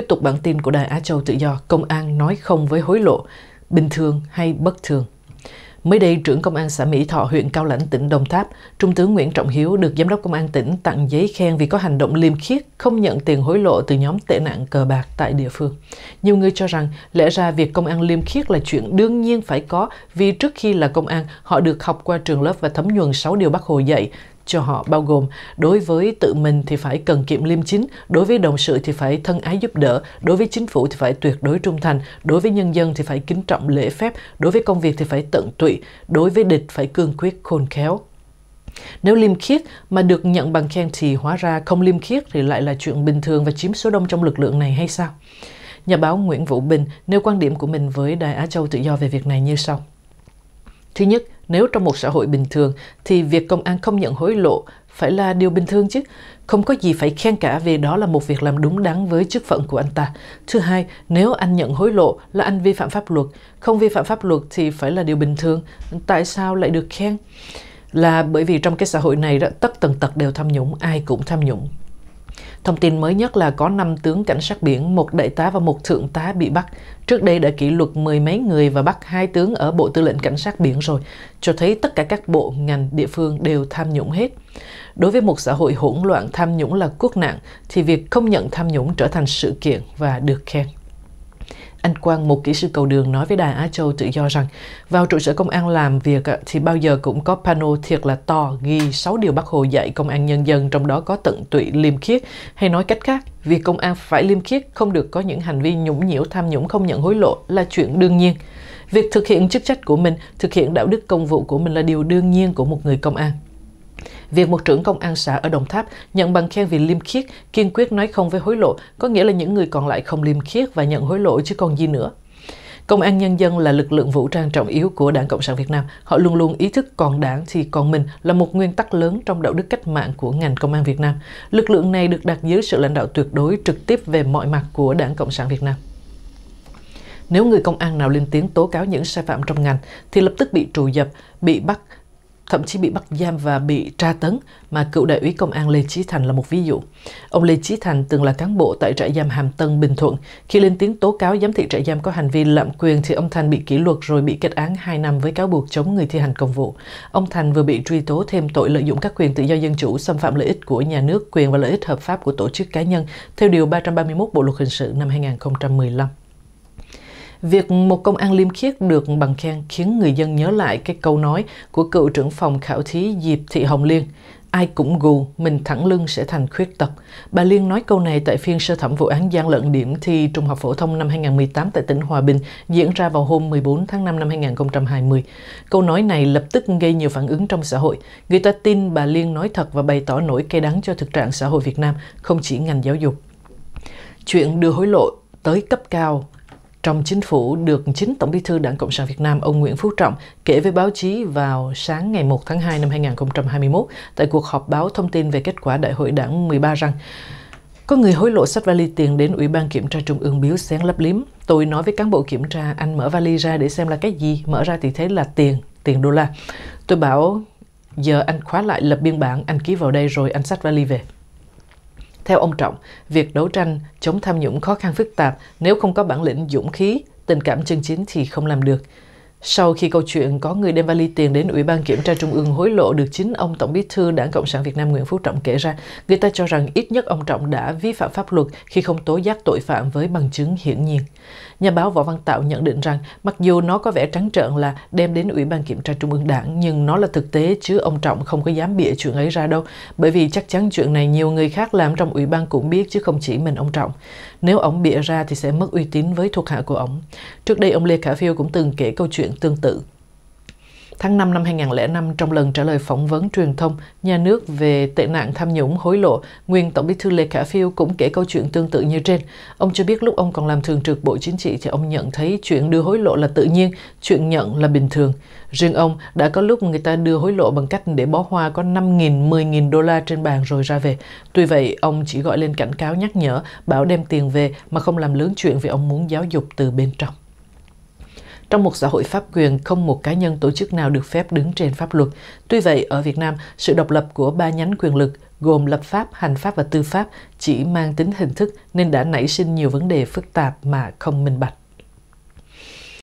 Tiếp tục bản tin của Đài Á Châu Tự Do, Công an nói không với hối lộ, bình thường hay bất thường. Mới đây, trưởng Công an xã Mỹ Thọ, huyện Cao Lãnh, tỉnh Đồng Tháp, Trung tướng Nguyễn Trọng Hiếu được Giám đốc Công an tỉnh tặng giấy khen vì có hành động liêm khiết, không nhận tiền hối lộ từ nhóm tệ nạn cờ bạc tại địa phương. Nhiều người cho rằng lẽ ra việc công an liêm khiết là chuyện đương nhiên phải có vì trước khi là công an, họ được học qua trường lớp và thấm nhuần 6 điều Bác Hồ dạy, cho họ bao gồm đối với tự mình thì phải cần kiệm liêm chính, đối với đồng sự thì phải thân ái giúp đỡ, đối với chính phủ thì phải tuyệt đối trung thành, đối với nhân dân thì phải kính trọng lễ phép, đối với công việc thì phải tận tụy, đối với địch phải cương quyết khôn khéo. Nếu liêm khiết mà được nhận bằng khen thì hóa ra không liêm khiết thì lại là chuyện bình thường và chiếm số đông trong lực lượng này hay sao? Nhà báo Nguyễn Vũ Bình nêu quan điểm của mình với Đài Á Châu Tự Do về việc này như sau. Thứ nhất, nếu trong một xã hội bình thường thì việc công an không nhận hối lộ phải là điều bình thường chứ. Không có gì phải khen cả về đó là một việc làm đúng đắn với chức phận của anh ta. Thứ hai, nếu anh nhận hối lộ là anh vi phạm pháp luật, không vi phạm pháp luật thì phải là điều bình thường. Tại sao lại được khen? Là bởi vì trong cái xã hội này đó, tất tần tật đều tham nhũng, ai cũng tham nhũng. Thông tin mới nhất là có 5 tướng cảnh sát biển, một đại tá và một thượng tá bị bắt. Trước đây đã kỷ luật mười mấy người và bắt hai tướng ở Bộ Tư lệnh Cảnh sát biển rồi, cho thấy tất cả các bộ, ngành, địa phương đều tham nhũng hết. Đối với một xã hội hỗn loạn tham nhũng là quốc nạn, thì việc không nhận tham nhũng trở thành sự kiện và được khen. Anh Quang, một kỹ sư cầu đường, nói với Đài Á Châu tự do rằng vào trụ sở công an làm việc thì bao giờ cũng có pano thiệt là to ghi 6 điều Bác Hồ dạy công an nhân dân, trong đó có tận tụy liêm khiết. Hay nói cách khác, việc công an phải liêm khiết, không được có những hành vi nhũng nhiễu, tham nhũng, không nhận hối lộ là chuyện đương nhiên. Việc thực hiện chức trách của mình, thực hiện đạo đức công vụ của mình là điều đương nhiên của một người công an. Việc một trưởng công an xã ở Đồng Tháp nhận bằng khen vì liêm khiết, kiên quyết nói không với hối lộ, có nghĩa là những người còn lại không liêm khiết và nhận hối lộ chứ còn gì nữa. Công an Nhân dân là lực lượng vũ trang trọng yếu của Đảng Cộng sản Việt Nam. Họ luôn luôn ý thức còn đảng thì còn mình là một nguyên tắc lớn trong đạo đức cách mạng của ngành Công an Việt Nam. Lực lượng này được đặt dưới sự lãnh đạo tuyệt đối trực tiếp về mọi mặt của Đảng Cộng sản Việt Nam. Nếu người công an nào lên tiếng tố cáo những sai phạm trong ngành thì lập tức bị trù dập, bị bắt thậm chí bị bắt giam và bị tra tấn mà cựu đại úy công an Lê Chí Thành là một ví dụ. Ông Lê Chí Thành từng là cán bộ tại trại giam Hàm Tân, Bình Thuận. Khi lên tiếng tố cáo giám thị trại giam có hành vi lạm quyền thì ông Thành bị kỷ luật rồi bị kết án 2 năm với cáo buộc chống người thi hành công vụ. Ông Thành vừa bị truy tố thêm tội lợi dụng các quyền tự do dân chủ xâm phạm lợi ích của nhà nước, quyền và lợi ích hợp pháp của tổ chức cá nhân theo điều 331 Bộ luật hình sự năm 2015. Việc một công an liêm khiết được bằng khen khiến người dân nhớ lại cái câu nói của cựu trưởng phòng khảo thí Diệp Thị Hồng Liên. Ai cũng gù, mình thẳng lưng sẽ thành khuyết tật. Bà Liên nói câu này tại phiên sơ thẩm vụ án gian lận điểm thi trung học phổ thông năm 2018 tại tỉnh Hòa Bình diễn ra vào hôm 14 tháng 5 năm 2020. Câu nói này lập tức gây nhiều phản ứng trong xã hội. Người ta tin bà Liên nói thật và bày tỏ nỗi cay đắng cho thực trạng xã hội Việt Nam, không chỉ ngành giáo dục. Chuyện đưa hối lộ tới cấp cao trong chính phủ được chính Tổng Bí thư Đảng Cộng sản Việt Nam ông Nguyễn Phú Trọng kể với báo chí vào sáng ngày 1 tháng 2 năm 2021 tại cuộc họp báo thông tin về kết quả Đại hội Đảng 13 rằng có người hối lộ sách vali tiền đến Ủy ban Kiểm tra Trung ương biếu xén lấp liếm. Tôi nói với cán bộ kiểm tra, anh mở vali ra để xem là cái gì. Mở ra thì thấy là tiền, tiền đô la. Tôi bảo, giờ anh khóa lại lập biên bản, anh ký vào đây rồi anh sách vali về. Theo ông Trọng, việc đấu tranh chống tham nhũng khó khăn phức tạp, nếu không có bản lĩnh dũng khí, tình cảm chân chính thì không làm được. Sau khi câu chuyện có người đem vali tiền đến Ủy ban Kiểm tra Trung ương hối lộ được chính ông Tổng bí thư Đảng Cộng sản Việt Nam Nguyễn Phú Trọng kể ra, người ta cho rằng ít nhất ông Trọng đã vi phạm pháp luật khi không tố giác tội phạm với bằng chứng hiển nhiên. Nhà báo Võ Văn Tạo nhận định rằng mặc dù nó có vẻ trắng trợn là đem đến Ủy ban Kiểm tra Trung ương Đảng nhưng nó là thực tế chứ ông Trọng không có dám bịa chuyện ấy ra đâu bởi vì chắc chắn chuyện này nhiều người khác làm trong Ủy ban cũng biết chứ không chỉ mình ông Trọng. Nếu ông bịa ra thì sẽ mất uy tín với thuộc hạ của ông. Trước đây ông Lê Khả Phiêu cũng từng kể câu chuyện tương tự. Tháng 5 năm 2005, trong lần trả lời phỏng vấn truyền thông nhà nước về tệ nạn tham nhũng hối lộ, nguyên Tổng bí thư Lê Khả Phiêu cũng kể câu chuyện tương tự như trên. Ông cho biết lúc ông còn làm thường trực Bộ Chính trị thì ông nhận thấy chuyện đưa hối lộ là tự nhiên, chuyện nhận là bình thường. Riêng ông đã có lúc người ta đưa hối lộ bằng cách để bó hoa có 5.000, 10.000 đô la trên bàn rồi ra về. Tuy vậy, ông chỉ gọi lên cảnh cáo nhắc nhở, bảo đem tiền về mà không làm lớn chuyện vì ông muốn giáo dục từ bên trong. Trong một xã hội pháp quyền, không một cá nhân tổ chức nào được phép đứng trên pháp luật. Tuy vậy, ở Việt Nam, sự độc lập của ba nhánh quyền lực gồm lập pháp, hành pháp và tư pháp chỉ mang tính hình thức nên đã nảy sinh nhiều vấn đề phức tạp mà không minh bạch.